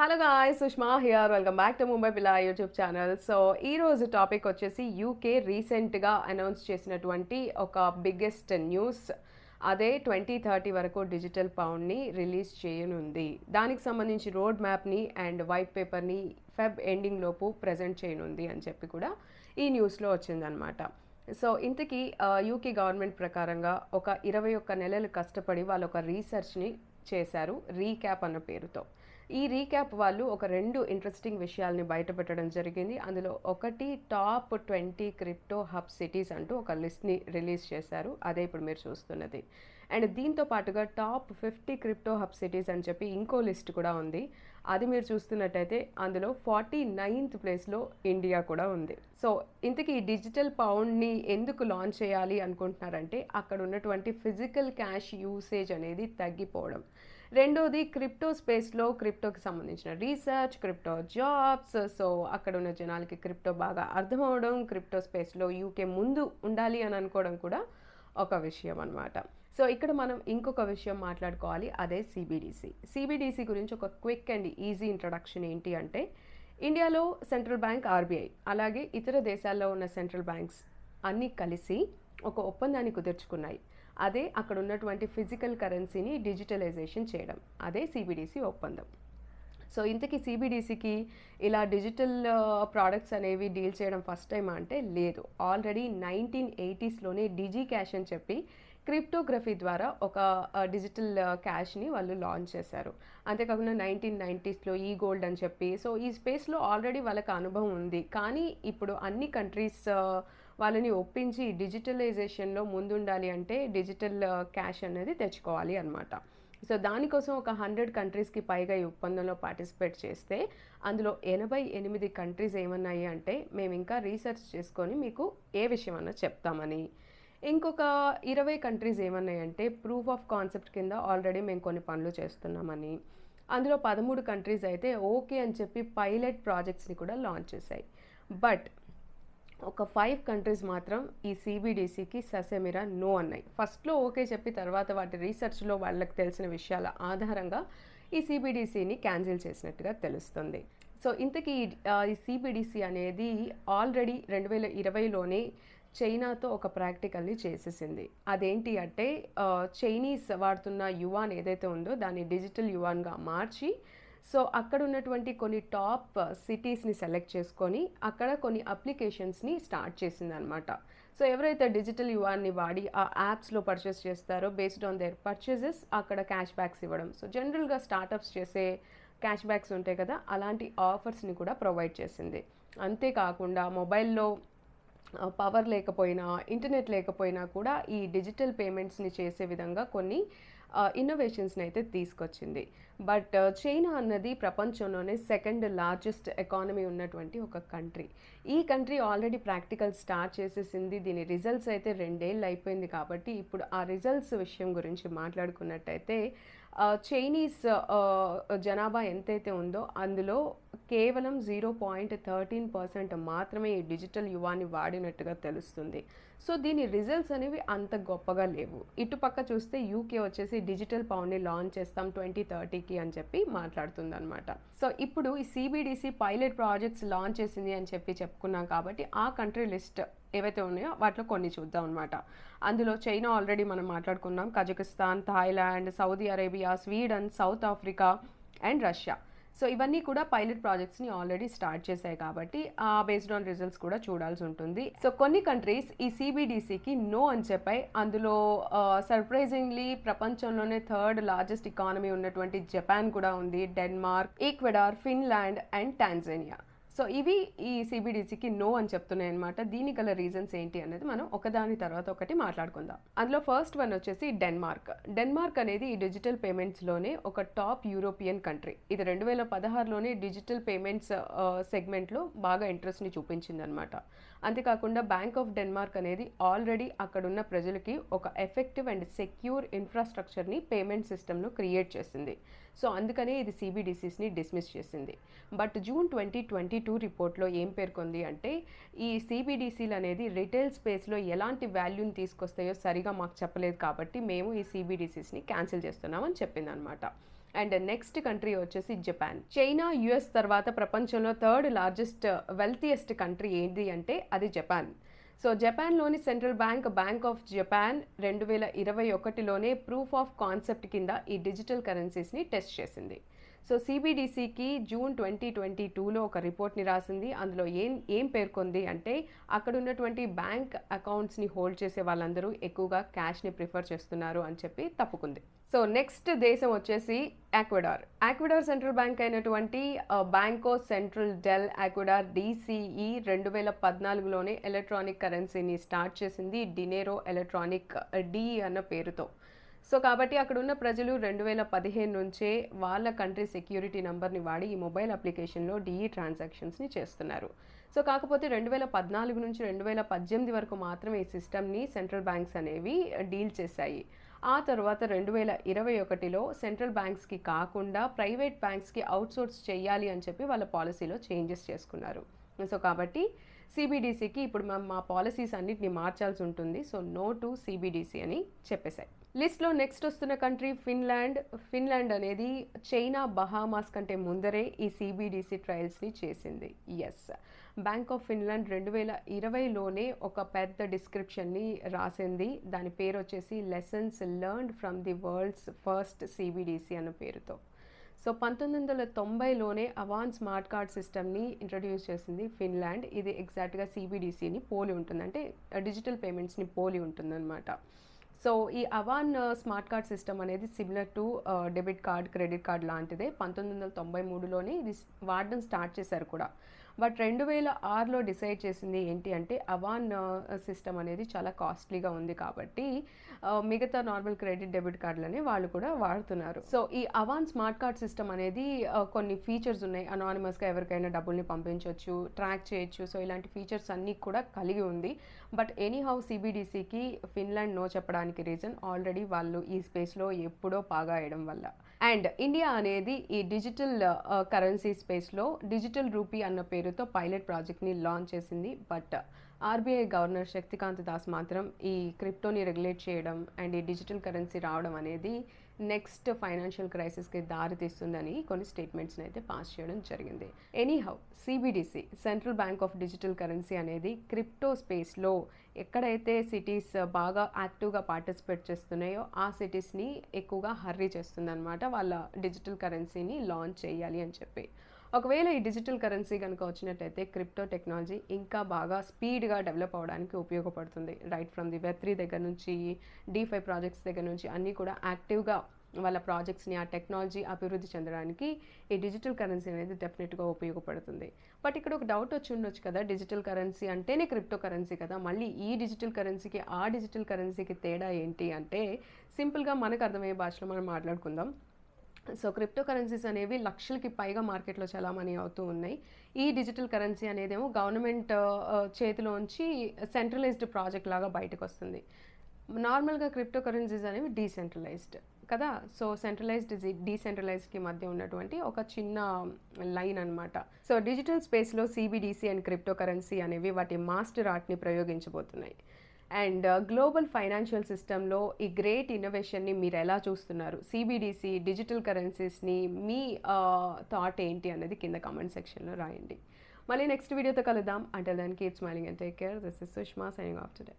hello guy Sushma here welcome back to Mumbai పిల్ల YouTube channel so ఈరోజు topic వచ్చేసి UK రీసెంట్గా అనౌన్స్ చేసినటువంటి ఒక బిగ్గెస్ట్ న్యూస్ అదే ట్వంటీ థర్టీ వరకు డిజిటల్ పౌండ్ని రిలీజ్ చేయనుంది దానికి సంబంధించి రోడ్ మ్యాప్ని అండ్ వైట్ పేపర్ని ఫెబ్ ఎండింగ్ లోపు ప్రజెంట్ చేయనుంది అని చెప్పి కూడా ఈ న్యూస్లో వచ్చిందనమాట సో ఇంతకీ యూకే గవర్నమెంట్ ప్రకారంగా ఒక ఇరవై ఒక్క నెలలు కష్టపడి వాళ్ళు ఒక రీసెర్చ్ని చేశారు రీక్యాప్ అన్న పేరుతో ఈ రీక్యాప్ వాళ్ళు ఒక రెండు ఇంట్రెస్టింగ్ విషయాల్ని బయటపెట్టడం జరిగింది అందులో ఒకటి top twenty crypto hub cities అంటూ ఒక లిస్ట్ని రిలీజ్ చేశారు అదే ఇప్పుడు మీరు చూస్తున్నది అండ్ దీంతో పాటుగా top fifty crypto hub cities అని చెప్పి ఇంకో లిస్ట్ కూడా ఉంది అది మీరు చూస్తున్నట్టయితే అందులో ఫార్టీ నైన్త్ ప్లేస్లో ఇండియా కూడా ఉంది సో ఇంతకీ ఈ డిజిటల్ పౌండ్ని ఎందుకు లాంచ్ చేయాలి అనుకుంటున్నారంటే అక్కడ ఉన్నటువంటి ఫిజికల్ క్యాష్ యూసేజ్ అనేది తగ్గిపోవడం రెండోది క్రిప్టో స్పేస్లో క్రిప్టోకి సంబంధించిన రీసెర్చ్ క్రిప్టో జాబ్స్ సో అక్కడ ఉన్న జనాలకి క్రిప్టో బాగా అర్థమవడం క్రిప్టో స్పేస్లో యూకే ముందు ఉండాలి అని అనుకోవడం కూడా ఒక విషయం అనమాట సో ఇక్కడ మనం ఇంకొక విషయం మాట్లాడుకోవాలి అదే సిబిడిసి సిబిడిసి గురించి ఒక క్విక్ అండ్ ఈజీ ఇంట్రడక్షన్ ఏంటి అంటే ఇండియాలో సెంట్రల్ బ్యాంక్ ఆర్బీఐ అలాగే ఇతర దేశాల్లో ఉన్న సెంట్రల్ బ్యాంక్స్ అన్నీ కలిసి ఒక ఒప్పందాన్ని కుదుర్చుకున్నాయి అదే అక్కడ ఉన్నటువంటి ఫిజికల్ కరెన్సీని డిజిటలైజేషన్ చేయడం అదే సిబిడిసి ఒప్పందం సో ఇంతకీ సిబిడిసికి ఇలా డిజిటల్ ప్రోడక్ట్స్ uh, అనేవి డీల్ చేయడం ఫస్ట్ టైం అంటే లేదు ఆల్రెడీ నైన్టీన్ ఎయిటీస్లోనే డిజీ క్యాష్ అని చెప్పి క్రిప్టోగ్రఫీ ద్వారా ఒక డిజిటల్ uh, క్యాష్ని uh, వాళ్ళు లాంచ్ చేశారు అంతేకాకుండా నైన్టీన్ నైంటీస్లో ఈ గోల్డ్ అని చెప్పి సో ఈ స్పేస్లో ఆల్రెడీ వాళ్ళకి అనుభవం ఉంది కానీ ఇప్పుడు అన్ని కంట్రీస్ వాళ్ళని ఒప్పించి డిజిటలైజేషన్లో ముందుండాలి అంటే డిజిటల్ క్యాష్ అనేది తెచ్చుకోవాలి అనమాట సో దానికోసం ఒక హండ్రెడ్ కంట్రీస్కి పైగా ఈ ఒప్పందంలో పార్టిసిపేట్ చేస్తే అందులో ఎనభై ఎనిమిది కంట్రీస్ ఏమన్నాయి అంటే మేము ఇంకా రీసెర్చ్ చేసుకొని మీకు ఏ విషయం అన్నా చెప్తామని ఇంకొక ఇరవై కంట్రీస్ ఏమన్నాయంటే ప్రూఫ్ ఆఫ్ కాన్సెప్ట్ కింద ఆల్రెడీ మేము కొన్ని పనులు చేస్తున్నామని అందులో పదమూడు కంట్రీస్ అయితే ఓకే అని చెప్పి పైలట్ ప్రాజెక్ట్స్ని కూడా లాంచ్ చేశాయి బట్ ఒక ఫైవ్ కంట్రీస్ మాత్రం ఈ సిబిడిసికి ససెమిరా నో అన్నాయి ఫస్ట్లో ఓకే చెప్పి తర్వాత వాటి రీసెర్చ్లో వాళ్ళకి తెలిసిన విషయాల ఆధారంగా ఈ సిబిడిసిని క్యాన్సిల్ చేసినట్టుగా తెలుస్తుంది సో ఇంతకీ ఈ సిబిడిసి అనేది ఆల్రెడీ రెండు వేల ఇరవైలోనే చైనాతో ఒక ప్రాక్టికల్ని చేసేసింది అదేంటి అంటే చైనీస్ వాడుతున్న యువాన్ ఏదైతే ఉందో దాన్ని డిజిటల్ యువాన్గా మార్చి సో అక్కడ ఉన్నటువంటి కొన్ని టాప్ సిటీస్ని సెలెక్ట్ చేసుకొని అక్కడ కొన్ని అప్లికేషన్స్ని స్టార్ట్ చేసిందనమాట సో ఎవరైతే డిజిటల్ యువాన్ని వాడి ఆ యాప్స్లో పర్చేస్ చేస్తారో బేస్డ్ ఆన్ దేర్ పర్చేజెస్ అక్కడ క్యాష్ బ్యాక్స్ ఇవ్వడం సో జనరల్గా స్టార్టప్స్ చేసే క్యాష్ బ్యాక్స్ ఉంటాయి కదా అలాంటి ఆఫర్స్ని కూడా ప్రొవైడ్ చేసింది అంతేకాకుండా మొబైల్లో పవర్ లేకపోయినా ఇంటర్నెట్ లేకపోయినా కూడా ఈ డిజిటల్ పేమెంట్స్ని చేసే విధంగా కొన్ని ఇన్నోవేషన్స్ని అయితే తీసుకొచ్చింది బట్ చైనా అన్నది ప్రపంచంలోనే సెకండ్ లార్జెస్ట్ ఎకానమీ ఉన్నటువంటి ఒక కంట్రీ ఈ కంట్రీ ఆల్రెడీ ప్రాక్టికల్ స్టార్ట్ చేసేసింది దీని రిజల్ట్స్ అయితే రెండేళ్ళు అయిపోయింది కాబట్టి ఇప్పుడు ఆ రిజల్ట్స్ విషయం గురించి మాట్లాడుకున్నట్టయితే చైనీస్ జనాభా ఎంతైతే ఉందో అందులో కేవలం జీరో పాయింట్ థర్టీన్ పర్సెంట్ మాత్రమే ఈ డిజిటల్ యువాన్ని వాడినట్టుగా తెలుస్తుంది సో దీని రిజల్ట్స్ అనేవి అంత గొప్పగా లేవు ఇటుపక్క చూస్తే యూకే వచ్చేసి డిజిటల్ పౌండ్ని లాంచ్ చేస్తాం ట్వంటీ థర్టీకి అని చెప్పి మాట్లాడుతుందనమాట సో ఇప్పుడు ఈ సిబిడిసి పైలట్ ప్రాజెక్ట్స్ లాంచ్ చేసింది అని చెప్పి చెప్పుకున్నాం కాబట్టి ఆ కంట్రీ లిస్ట్ ఏవైతే ఉన్నాయో వాటిలో కొన్ని చూద్దాం అనమాట అందులో చైనా ఆల్రెడీ మనం మాట్లాడుకున్నాం Kazakhstan Thailand Saudi Arabia Sweden South Africa and Russia so ఇవన్నీ కూడా పైలట్ ప్రాజెక్ట్స్ని ఆల్రెడీ స్టార్ట్ చేశాయి కాబట్టి ఆ బేస్డ్ ఆన్ రిజల్ట్స్ కూడా చూడాల్సి ఉంటుంది సో కొన్ని కంట్రీస్ ఈ సిబిడిసికి నో అని చెప్పాయి అందులో సర్ప్రైజింగ్లీ ప్రపంచంలోనే థర్డ్ లార్జెస్ట్ ఇకానమీ ఉన్నటువంటి జపాన్ కూడా ఉంది Denmark Ecuador Finland and Tanzania so ఇవి ఈ సిబిడిసికి నో అని చెప్తున్నాయి అనమాట దీని గల రీజన్స్ ఏంటి అనేది మనం ఒకదాని తర్వాత ఒకటి మాట్లాడుకుందాం అందులో ఫస్ట్ వన్ వచ్చేసి డెన్మార్క్ డెన్మార్క్ అనేది ఈ డిజిటల్ పేమెంట్స్లోనే ఒక టాప్ యూరోపియన్ కంట్రీ ఇది రెండు వేల పదహారులోనే డిజిటల్ పేమెంట్స్ సెగ్మెంట్లో బాగా ఇంట్రెస్ట్ని చూపించిందనమాట అంతేకాకుండా బ్యాంక్ ఆఫ్ డెన్మార్క్ అనేది ఆల్రెడీ అక్కడున్న ప్రజలకి ఒక ఎఫెక్టివ్ అండ్ సెక్యూర్ ఇన్ఫ్రాస్ట్రక్చర్ని పేమెంట్ సిస్టమ్ను క్రియేట్ చేసింది సో అందుకనే ఇది సిబిడిసిస్ని డిస్మిస్ చేసింది but June twenty twenty two రిపోర్ట్లో ఏం పేర్కొంది అంటే ఈ సిబిడిసిలు అనేది రిటైల్ స్పేస్లో ఎలాంటి వాల్యూని తీసుకొస్తాయో సరిగా మాకు చెప్పలేదు కాబట్టి మేము ఈ సిబిడిసిస్ని క్యాన్సిల్ చేస్తున్నామని చెప్పింది అనమాట అండ్ నెక్స్ట్ కంట్రీ వచ్చేసి జపాన్ చైనా యుఎస్ తర్వాత ప్రపంచంలో థర్డ్ లార్జెస్ట్ వెల్తియెస్ట్ కంట్రీ ఏంటి అంటే అది జపాన్ సో జపాన్లోని central bank bank of Japan రెండు వేల ఇరవై ఒకటిలోనే ప్రూఫ్ ఆఫ్ కాన్సెప్ట్ కింద ఈ డిజిటల్ కరెన్సీస్ని టెస్ట్ చేసింది సో సిబిడిసికి జూన్ ట్వంటీ ట్వంటీ టూలో ఒక రిపోర్ట్ని రాసింది అందులో ఏం ఏం పేర్కొంది అంటే అక్కడ ఉన్నటువంటి బ్యాంక్ అకౌంట్స్ని హోల్డ్ చేసే వాళ్ళందరూ ఎక్కువగా క్యాష్ని ప్రిఫర్ చేస్తున్నారు అని చెప్పి తప్పుకుంది సో నెక్స్ట్ దేశం వచ్చేసి యాక్వెడార్ యాక్వెడార్ సెంట్రల్ బ్యాంక్ అయినటువంటి Banco Central del Ecuador DCE రెండు వేల పద్నాలుగులోనే ఎలక్ట్రానిక్ కరెన్సీని స్టార్ట్ చేసింది డినేరో ఎలక్ట్రానిక్ డి అన్న పేరుతో సో కాబట్టి అక్కడ ఉన్న ప్రజలు రెండు వేల పదిహేను నుంచే వాళ్ళ కంట్రీ సెక్యూరిటీ నెంబర్ని వాడి ఈ మొబైల్ అప్లికేషన్లో డిఈ ట్రాన్సాక్షన్స్ని చేస్తున్నారు సో కాకపోతే రెండు వేల పద్నాలుగు నుంచి రెండు వేల పద్దెనిమిది వరకు మాత్రమే ఈ సిస్టమ్ని సెంట్రల్ బ్యాంక్స్ అనేవి డీల్ చేశాయి ఆ తర్వాత రెండు వేల ఇరవై ఒకటిలో సెంట్రల్ బ్యాంక్స్కి కాకుండా ప్రైవేట్ బ్యాంక్స్కి అవుట్సోర్స్ చేయాలి అని చెప్పి వాళ్ళ పాలసీలో చేంజెస్ చేసుకున్నారు సో కాబట్టి సిబిడిసికి ఇప్పుడు మా పాలసీస్ అన్నిటిని మార్చాల్సి ఉంటుంది సో నో టు సిబిడిసి అని చెప్పేశాయి లిస్ట్లో నెక్స్ట్ వస్తున్న కంట్రీ ఫిన్లాండ్ ఫిన్లాండ్ అనేది చైనా బహామాస్ కంటే ముందరే ఈ సిబిడిసి ట్రయల్స్ని చేసింది ఎస్ బ్యాంక్ ఆఫ్ ఫిన్లాండ్ రెండు వేల ఇరవైలోనే ఒక పెద్ద డిస్క్రిప్షన్ని రాసింది దాని పేరు వచ్చేసి lessons learned from the world's first CBDC అన్న పేరుతో సో పంతొమ్మిది వందల తొంభైలోనే అవాన్ స్మార్ట్ కార్డ్ సిస్టమ్ని ఇంట్రడ్యూస్ చేసింది ఫిన్లాండ్ ఇది ఎగ్జాక్ట్గా సిబిడిసిని పోలి ఉంటుంది అంటే డిజిటల్ పేమెంట్స్ని పోలి ఉంటుందన్నమాట సో ఈ అవాన్ స్మార్ట్ కార్డ్ సిస్టమ్ అనేది similar to debit card credit card లాంటిదే పంతొమ్మిది వందల తొంభై మూడులోనే ఇది వాడడం స్టార్ట్ చేశారు కూడా బట్ రెండు వేల ఆరులో డిసైడ్ చేసింది ఏంటి అంటే అవాన్ సిస్టమ్ అనేది చాలా కాస్ట్లీగా ఉంది కాబట్టి మిగతా నార్మల్ క్రెడిట్ డెబిట్ కార్డులనే వాళ్ళు కూడా వాడుతున్నారు సో ఈ అవాన్ స్మార్ట్ కార్డ్ సిస్టమ్ అనేది కొన్ని ఫీచర్స్ ఉన్నాయి అనానిమస్గా ఎవరికైనా డబ్బుల్ని పంపించవచ్చు ట్రాక్ చేయొచ్చు సో ఇలాంటి ఫీచర్స్ అన్నీ కూడా కలిగి ఉంది బట్ ఎనీ హౌ సిబిడిసికి ఫిన్లాండ్ నో చెప్పడానికి రీజన్ ఆల్రెడీ వాళ్ళు ఈ స్పేస్లో ఎప్పుడో పాగా వేయడం వల్ల అండ్ ఇండియా అనేది ఈ డిజిటల్ కరెన్సీ స్పేస్లో డిజిటల్ రూపీ అన్న పేరుతో పైలట్ ప్రాజెక్ట్ని లాంచ్ చేసింది but RBI governor Shaktikanta Das మాత్రం ఈ క్రిప్టోని రెగ్యులేట్ చేయడం అండ్ ఈ డిజిటల్ కరెన్సీ రావడం అనేది నెక్స్ట్ ఫైనాన్షియల్ క్రైసిస్కి దారితీస్తుందని కొన్ని స్టేట్మెంట్స్ని అయితే పాస్ చేయడం జరిగింది anyhow CBDC central bank of digital currency అనేది క్రిప్టో స్పేస్లో ఎక్కడైతే సిటీస్ బాగా యాక్టివ్గా పార్టిసిపేట్ చేస్తున్నాయో ఆ సిటీస్ని ఎక్కువగా హర్రీ చేస్తుందన్నమాట వాళ్ళ డిజిటల్ కరెన్సీని లాంచ్ చేయాలి అని చెప్పి ఒకవేళ ఈ డిజిటల్ కరెన్సీ కనుక వచ్చినట్టయితే క్రిప్టో టెక్నాలజీ ఇంకా బాగా స్పీడ్గా డెవలప్ అవడానికి ఉపయోగపడుతుంది రైట్ ఫ్రమ్ ది వెబ్ దగ్గర నుంచి ఫైవ్ ప్రాజెక్ట్స్ దగ్గర నుంచి అన్నీ కూడా యాక్టివ్గా వాళ్ళ ప్రాజెక్ట్స్ని ఆ టెక్నాలజీ అభివృద్ధి చెందడానికి ఈ డిజిటల్ కరెన్సీ అనేది డెఫినెట్గా ఉపయోగపడుతుంది బట్ ఇక్కడ ఒక డౌట్ వచ్చి ఉండొచ్చు కదా డిజిటల్ కరెన్సీ అంటేనే క్రిప్టో కరెన్సీ కదా మళ్ళీ ఈ డిజిటల్ కరెన్సీకి ఆ డిజిటల్ కరెన్సీకి తేడా ఏంటి అంటే సింపుల్గా మనకు అర్థమయ్యే భాషలో మనం మాట్లాడుకుందాం సో క్రిప్టో కరెన్సీస్ అనేవి లక్షలకి పైగా మార్కెట్లో చలామణి అవుతూ ఉన్నాయి ఈ డిజిటల్ కరెన్సీ అనేదేమో గవర్నమెంట్ uh, uh, చేతిలోంచి సెంట్రలైజ్డ్ ప్రాజెక్ట్ లాగా బయటకు వస్తుంది నార్మల్గా క్రిప్టో కరెన్సీస్ అనేవి డీసెంట్రలైజ్డ్ కదా సో సెంట్రలైజ్డ్ డీసెంట్రలైజ్డ్కి మధ్య ఉన్నటువంటి ఒక చిన్న లైన్ అనమాట సో డిజిటల్ స్పేస్లో సిబిడిసి అండ్ క్రిప్టో కరెన్సీ అనేవి వాటి మాస్టర్ ఆర్ట్ని ప్రయోగించబోతున్నాయి అండ్ uh, గ్లోబల్ ఫైనాన్షియల్ సిస్టంలో ఈ గ్రేట్ ఇన్నోవేషన్ని మీరు ఎలా చూస్తున్నారు సిబిడిసి డిజిటల్ కరెన్సీస్ని మీ uh, థాట్ ఏంటి అనేది కింద కామెంట్ సెక్షన్లో రాయండి మళ్ళీ నెక్స్ట్ వీడియోతో కలుద్దాం అంటే దానికి it's smiling and take care this is Sushma signing off today